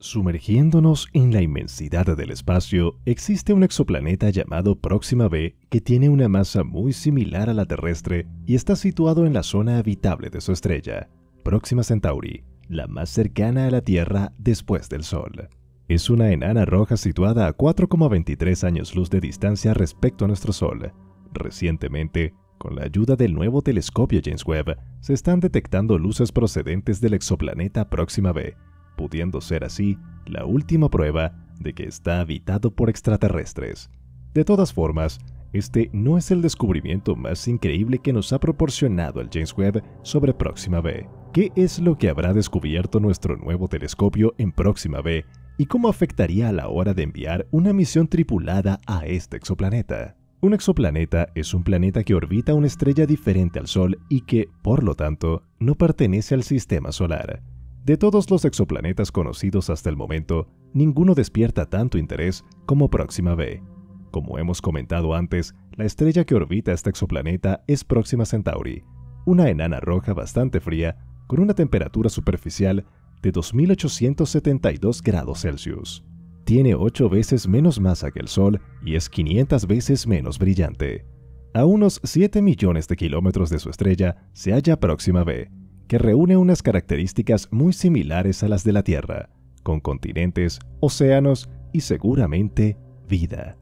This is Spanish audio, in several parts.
Sumergiéndonos en la inmensidad del espacio, existe un exoplaneta llamado Próxima b que tiene una masa muy similar a la terrestre y está situado en la zona habitable de su estrella, Próxima Centauri, la más cercana a la Tierra después del Sol. Es una enana roja situada a 4,23 años luz de distancia respecto a nuestro Sol. Recientemente, con la ayuda del nuevo telescopio James Webb, se están detectando luces procedentes del exoplaneta Próxima b pudiendo ser así la última prueba de que está habitado por extraterrestres. De todas formas, este no es el descubrimiento más increíble que nos ha proporcionado el James Webb sobre Próxima B. ¿Qué es lo que habrá descubierto nuestro nuevo telescopio en Próxima B y cómo afectaría a la hora de enviar una misión tripulada a este exoplaneta? Un exoplaneta es un planeta que orbita una estrella diferente al Sol y que, por lo tanto, no pertenece al sistema solar. De todos los exoplanetas conocidos hasta el momento, ninguno despierta tanto interés como Próxima B. Como hemos comentado antes, la estrella que orbita este exoplaneta es Próxima Centauri, una enana roja bastante fría con una temperatura superficial de 2.872 grados Celsius. Tiene 8 veces menos masa que el Sol y es 500 veces menos brillante. A unos 7 millones de kilómetros de su estrella se halla Próxima B, que reúne unas características muy similares a las de la Tierra, con continentes, océanos y seguramente vida,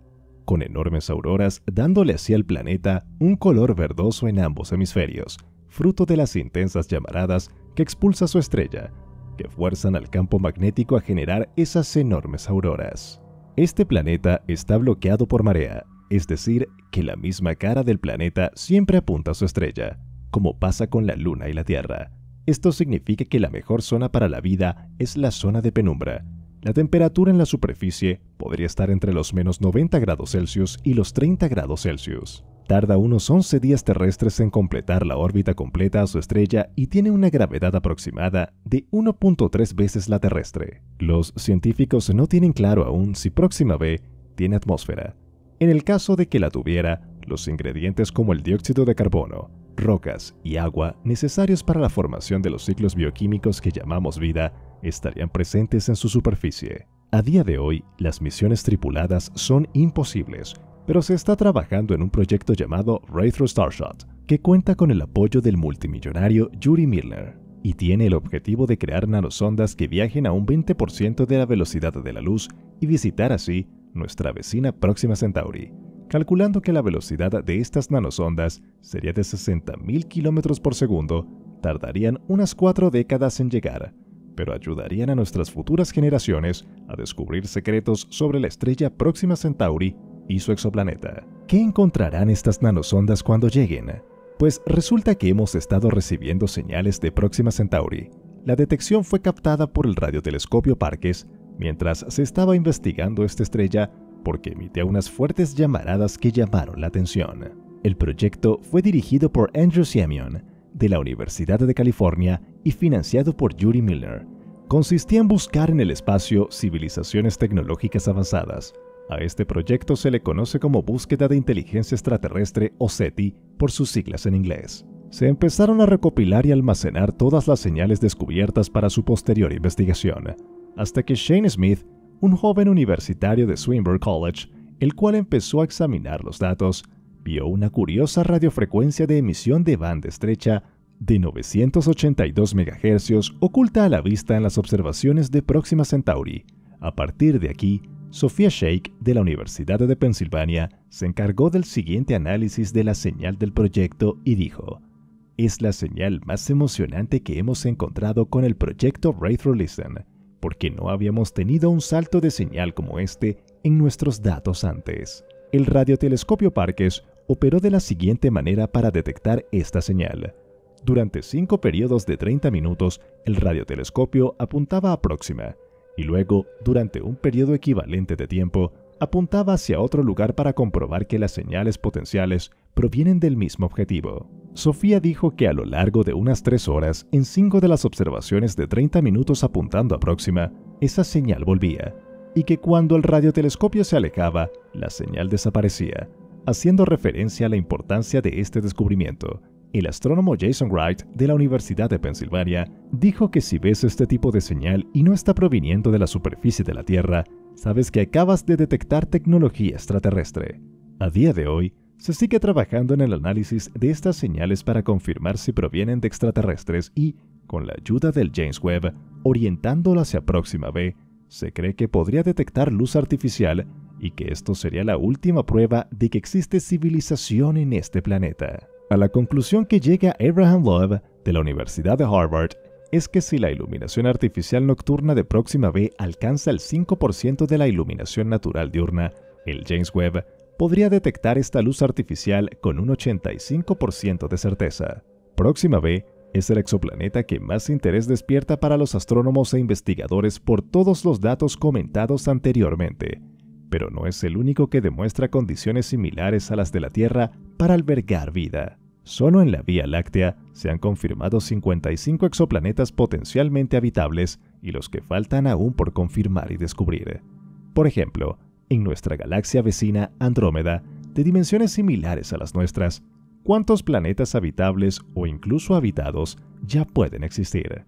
con enormes auroras dándole así al planeta un color verdoso en ambos hemisferios, fruto de las intensas llamaradas que expulsa su estrella, que fuerzan al campo magnético a generar esas enormes auroras. Este planeta está bloqueado por marea, es decir, que la misma cara del planeta siempre apunta a su estrella, como pasa con la Luna y la Tierra. Esto significa que la mejor zona para la vida es la zona de penumbra. La temperatura en la superficie podría estar entre los menos 90 grados Celsius y los 30 grados Celsius. Tarda unos 11 días terrestres en completar la órbita completa a su estrella y tiene una gravedad aproximada de 1.3 veces la terrestre. Los científicos no tienen claro aún si Próxima B tiene atmósfera. En el caso de que la tuviera, los ingredientes como el dióxido de carbono, rocas y agua necesarios para la formación de los ciclos bioquímicos que llamamos vida estarían presentes en su superficie. A día de hoy, las misiones tripuladas son imposibles, pero se está trabajando en un proyecto llamado Through Starshot, que cuenta con el apoyo del multimillonario Yuri Miller y tiene el objetivo de crear nanosondas que viajen a un 20% de la velocidad de la luz y visitar así nuestra vecina próxima Centauri, calculando que la velocidad de estas nanosondas sería de 60.000 km por segundo, tardarían unas cuatro décadas en llegar, pero ayudarían a nuestras futuras generaciones a descubrir secretos sobre la estrella Próxima Centauri y su exoplaneta. ¿Qué encontrarán estas nanosondas cuando lleguen? Pues resulta que hemos estado recibiendo señales de Próxima Centauri. La detección fue captada por el radiotelescopio Parques mientras se estaba investigando esta estrella porque emitía unas fuertes llamaradas que llamaron la atención. El proyecto fue dirigido por Andrew Siemion, de la Universidad de California, y financiado por Yuri Miller. Consistía en buscar en el espacio civilizaciones tecnológicas avanzadas. A este proyecto se le conoce como Búsqueda de Inteligencia Extraterrestre o SETI por sus siglas en inglés se empezaron a recopilar y almacenar todas las señales descubiertas para su posterior investigación, hasta que Shane Smith un joven universitario de Swinburne College, el cual empezó a examinar los datos, vio una curiosa radiofrecuencia de emisión de banda estrecha de 982 MHz oculta a la vista en las observaciones de Próxima Centauri. A partir de aquí, Sophia Shake de la Universidad de Pensilvania se encargó del siguiente análisis de la señal del proyecto y dijo, es la señal más emocionante que hemos encontrado con el proyecto Ray Listen porque no habíamos tenido un salto de señal como este en nuestros datos antes. El radiotelescopio Parkes operó de la siguiente manera para detectar esta señal. Durante cinco periodos de 30 minutos, el radiotelescopio apuntaba a Próxima, y luego, durante un periodo equivalente de tiempo, apuntaba hacia otro lugar para comprobar que las señales potenciales provienen del mismo objetivo. Sofía dijo que a lo largo de unas tres horas, en cinco de las observaciones de 30 minutos apuntando a Próxima, esa señal volvía, y que cuando el radiotelescopio se alejaba, la señal desaparecía, haciendo referencia a la importancia de este descubrimiento. El astrónomo Jason Wright de la Universidad de Pensilvania dijo que si ves este tipo de señal y no está proviniendo de la superficie de la Tierra, sabes que acabas de detectar tecnología extraterrestre. A día de hoy, se sigue trabajando en el análisis de estas señales para confirmar si provienen de extraterrestres y, con la ayuda del James Webb, orientándola hacia Próxima B, se cree que podría detectar luz artificial y que esto sería la última prueba de que existe civilización en este planeta. A la conclusión que llega Abraham Love de la Universidad de Harvard es que si la iluminación artificial nocturna de Próxima B alcanza el 5% de la iluminación natural diurna, el James Webb podría detectar esta luz artificial con un 85% de certeza. Próxima B es el exoplaneta que más interés despierta para los astrónomos e investigadores por todos los datos comentados anteriormente, pero no es el único que demuestra condiciones similares a las de la Tierra para albergar vida. Solo en la Vía Láctea se han confirmado 55 exoplanetas potencialmente habitables y los que faltan aún por confirmar y descubrir. Por ejemplo, en nuestra galaxia vecina Andrómeda, de dimensiones similares a las nuestras, ¿cuántos planetas habitables o incluso habitados ya pueden existir?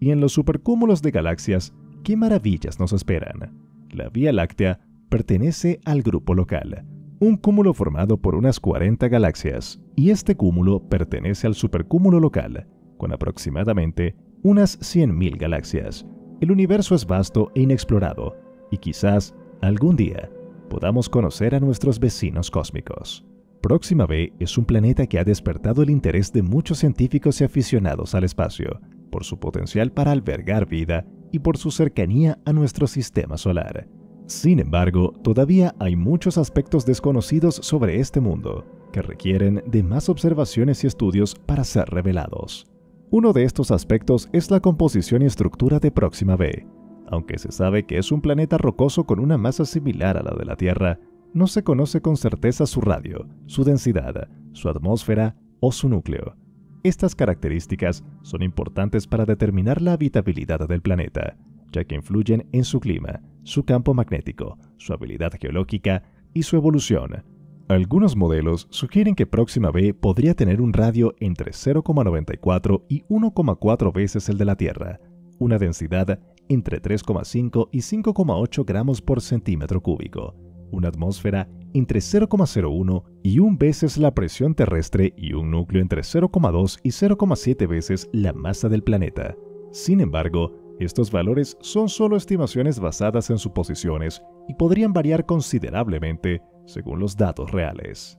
Y en los supercúmulos de galaxias, ¿qué maravillas nos esperan? La Vía Láctea pertenece al grupo local, un cúmulo formado por unas 40 galaxias, y este cúmulo pertenece al supercúmulo local, con aproximadamente unas 100.000 galaxias. El universo es vasto e inexplorado, y quizás algún día podamos conocer a nuestros vecinos cósmicos. Próxima B es un planeta que ha despertado el interés de muchos científicos y aficionados al espacio, por su potencial para albergar vida y por su cercanía a nuestro sistema solar. Sin embargo, todavía hay muchos aspectos desconocidos sobre este mundo, que requieren de más observaciones y estudios para ser revelados. Uno de estos aspectos es la composición y estructura de Próxima B, aunque se sabe que es un planeta rocoso con una masa similar a la de la Tierra, no se conoce con certeza su radio, su densidad, su atmósfera o su núcleo. Estas características son importantes para determinar la habitabilidad del planeta, ya que influyen en su clima, su campo magnético, su habilidad geológica y su evolución. Algunos modelos sugieren que Próxima B podría tener un radio entre 0,94 y 1,4 veces el de la Tierra, una densidad entre 3,5 y 5,8 gramos por centímetro cúbico, una atmósfera entre 0,01 y 1 veces la presión terrestre y un núcleo entre 0,2 y 0,7 veces la masa del planeta. Sin embargo, estos valores son solo estimaciones basadas en suposiciones y podrían variar considerablemente según los datos reales.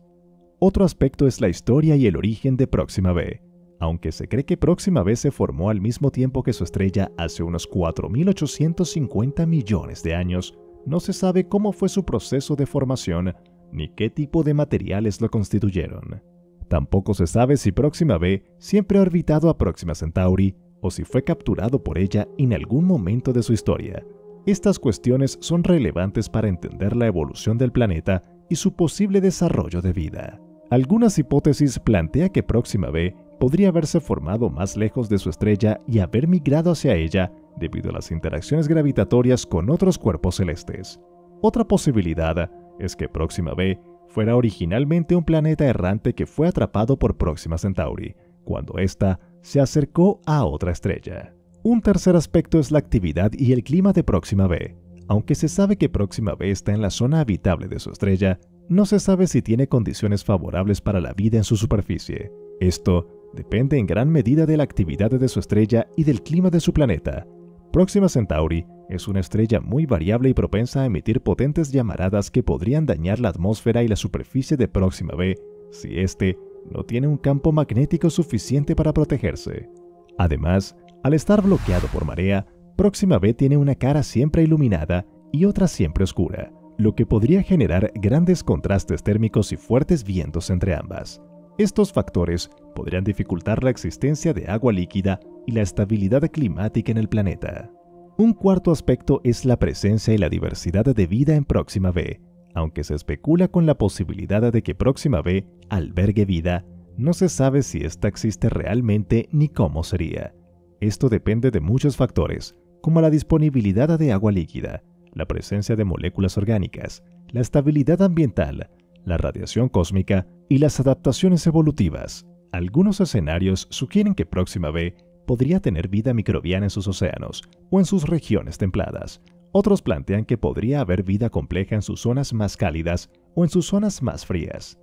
Otro aspecto es la historia y el origen de Próxima B aunque se cree que Próxima B se formó al mismo tiempo que su estrella hace unos 4.850 millones de años, no se sabe cómo fue su proceso de formación ni qué tipo de materiales lo constituyeron. Tampoco se sabe si Próxima B siempre ha orbitado a Próxima Centauri o si fue capturado por ella en algún momento de su historia. Estas cuestiones son relevantes para entender la evolución del planeta y su posible desarrollo de vida. Algunas hipótesis plantean que Próxima B podría haberse formado más lejos de su estrella y haber migrado hacia ella debido a las interacciones gravitatorias con otros cuerpos celestes. Otra posibilidad es que Próxima B fuera originalmente un planeta errante que fue atrapado por Próxima Centauri, cuando ésta se acercó a otra estrella. Un tercer aspecto es la actividad y el clima de Próxima B. Aunque se sabe que Próxima B está en la zona habitable de su estrella, no se sabe si tiene condiciones favorables para la vida en su superficie. Esto depende en gran medida de la actividad de su estrella y del clima de su planeta. Próxima Centauri es una estrella muy variable y propensa a emitir potentes llamaradas que podrían dañar la atmósfera y la superficie de Próxima B si éste no tiene un campo magnético suficiente para protegerse. Además, al estar bloqueado por marea, Próxima B tiene una cara siempre iluminada y otra siempre oscura, lo que podría generar grandes contrastes térmicos y fuertes vientos entre ambas. Estos factores podrían dificultar la existencia de agua líquida y la estabilidad climática en el planeta. Un cuarto aspecto es la presencia y la diversidad de vida en Próxima B. Aunque se especula con la posibilidad de que Próxima B albergue vida, no se sabe si ésta existe realmente ni cómo sería. Esto depende de muchos factores, como la disponibilidad de agua líquida, la presencia de moléculas orgánicas, la estabilidad ambiental, la radiación cósmica y las adaptaciones evolutivas. Algunos escenarios sugieren que Próxima B podría tener vida microbiana en sus océanos o en sus regiones templadas. Otros plantean que podría haber vida compleja en sus zonas más cálidas o en sus zonas más frías.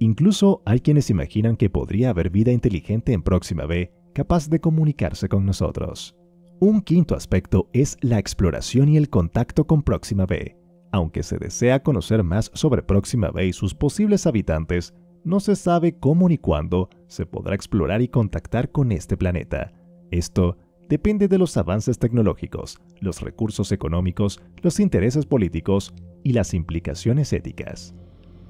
Incluso hay quienes imaginan que podría haber vida inteligente en Próxima B capaz de comunicarse con nosotros. Un quinto aspecto es la exploración y el contacto con Próxima B. Aunque se desea conocer más sobre Próxima B y sus posibles habitantes, no se sabe cómo ni cuándo se podrá explorar y contactar con este planeta. Esto depende de los avances tecnológicos, los recursos económicos, los intereses políticos y las implicaciones éticas.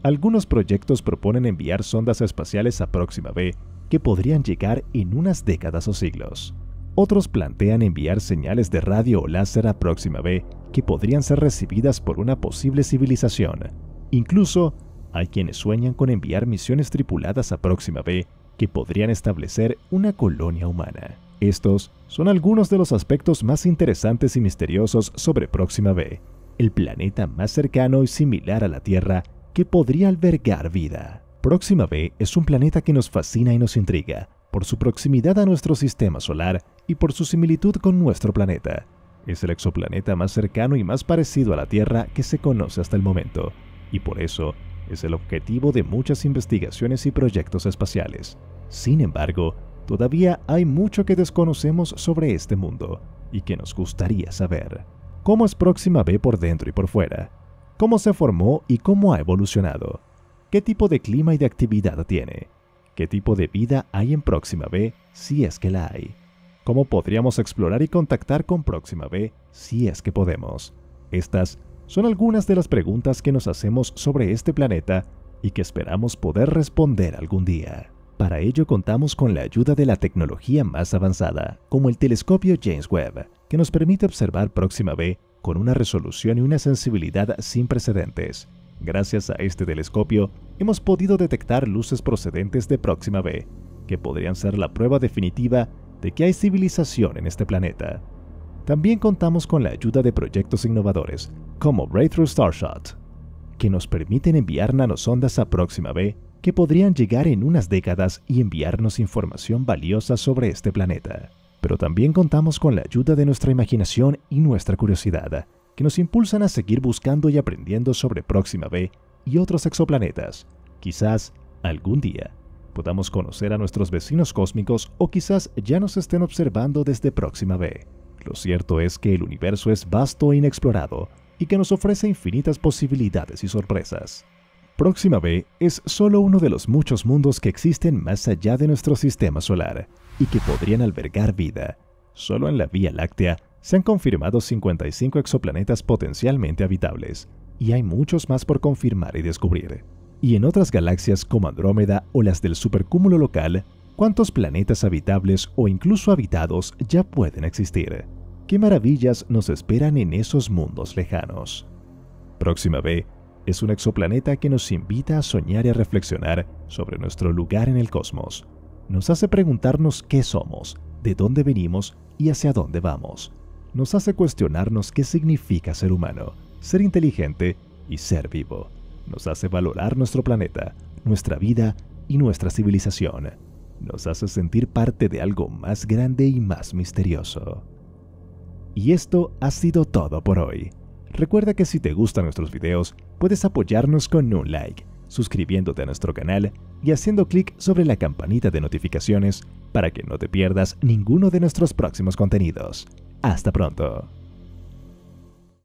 Algunos proyectos proponen enviar sondas espaciales a Próxima B que podrían llegar en unas décadas o siglos. Otros plantean enviar señales de radio o láser a Próxima B que podrían ser recibidas por una posible civilización. Incluso, hay quienes sueñan con enviar misiones tripuladas a Próxima B que podrían establecer una colonia humana. Estos son algunos de los aspectos más interesantes y misteriosos sobre Próxima B, el planeta más cercano y similar a la Tierra que podría albergar vida. Próxima B es un planeta que nos fascina y nos intriga, por su proximidad a nuestro sistema solar y por su similitud con nuestro planeta. Es el exoplaneta más cercano y más parecido a la Tierra que se conoce hasta el momento, y por eso es el objetivo de muchas investigaciones y proyectos espaciales. Sin embargo, todavía hay mucho que desconocemos sobre este mundo y que nos gustaría saber. ¿Cómo es Próxima B por dentro y por fuera? ¿Cómo se formó y cómo ha evolucionado? ¿Qué tipo de clima y de actividad tiene? qué tipo de vida hay en Próxima B si es que la hay. Cómo podríamos explorar y contactar con Próxima B si es que podemos. Estas son algunas de las preguntas que nos hacemos sobre este planeta y que esperamos poder responder algún día. Para ello contamos con la ayuda de la tecnología más avanzada, como el telescopio James Webb, que nos permite observar Próxima B con una resolución y una sensibilidad sin precedentes, Gracias a este telescopio, hemos podido detectar luces procedentes de Próxima B, que podrían ser la prueba definitiva de que hay civilización en este planeta. También contamos con la ayuda de proyectos innovadores, como Breakthrough Starshot, que nos permiten enviar nanosondas a Próxima B que podrían llegar en unas décadas y enviarnos información valiosa sobre este planeta. Pero también contamos con la ayuda de nuestra imaginación y nuestra curiosidad que nos impulsan a seguir buscando y aprendiendo sobre Próxima B y otros exoplanetas. Quizás algún día podamos conocer a nuestros vecinos cósmicos o quizás ya nos estén observando desde Próxima B. Lo cierto es que el universo es vasto e inexplorado y que nos ofrece infinitas posibilidades y sorpresas. Próxima B es solo uno de los muchos mundos que existen más allá de nuestro sistema solar y que podrían albergar vida. Solo en la Vía Láctea se han confirmado 55 exoplanetas potencialmente habitables, y hay muchos más por confirmar y descubrir. Y en otras galaxias como Andrómeda o las del supercúmulo local, ¿cuántos planetas habitables o incluso habitados ya pueden existir? ¿Qué maravillas nos esperan en esos mundos lejanos? Próxima B es un exoplaneta que nos invita a soñar y a reflexionar sobre nuestro lugar en el cosmos. Nos hace preguntarnos qué somos, de dónde venimos y hacia dónde vamos nos hace cuestionarnos qué significa ser humano, ser inteligente y ser vivo. Nos hace valorar nuestro planeta, nuestra vida y nuestra civilización. Nos hace sentir parte de algo más grande y más misterioso. Y esto ha sido todo por hoy. Recuerda que si te gustan nuestros videos, puedes apoyarnos con un like, suscribiéndote a nuestro canal y haciendo clic sobre la campanita de notificaciones para que no te pierdas ninguno de nuestros próximos contenidos. Hasta pronto.